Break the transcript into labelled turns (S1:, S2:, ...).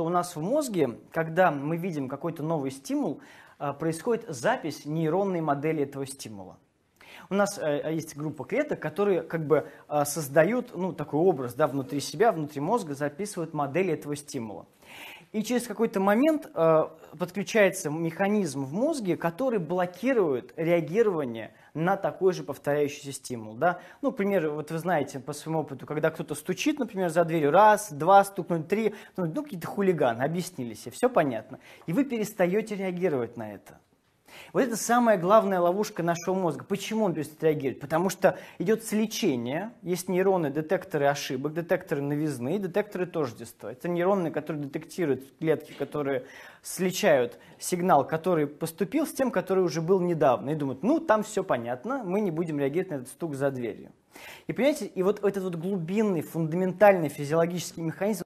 S1: У нас в мозге, когда мы видим какой-то новый стимул, а, происходит запись нейронной модели этого стимула. У нас э, а, есть группа клеток, которые как бы а, создают ну, такой образ да, внутри себя, внутри мозга, записывают модели этого стимула и через какой-то момент э, подключается механизм в мозге, который блокирует реагирование на такой же повторяющийся стимул. Да? Ну, например, вот вы знаете по своему опыту, когда кто-то стучит, например, за дверью, раз, два, стукнуть, три, ну, ну какие-то хулиганы, объяснились, и все понятно. И вы перестаете реагировать на это. Вот это самая главная ловушка нашего мозга. Почему он перестает реагировать? Потому что идет сличение, есть нейроны, детекторы ошибок, детекторы новизны, детекторы тождества. Это нейроны, которые детектируют клетки, которые сличают сигнал, который поступил с тем, который уже был недавно, и думают, ну, там все понятно, мы не будем реагировать на этот стук за дверью. И понимаете, и вот этот вот глубинный, фундаментальный физиологический механизм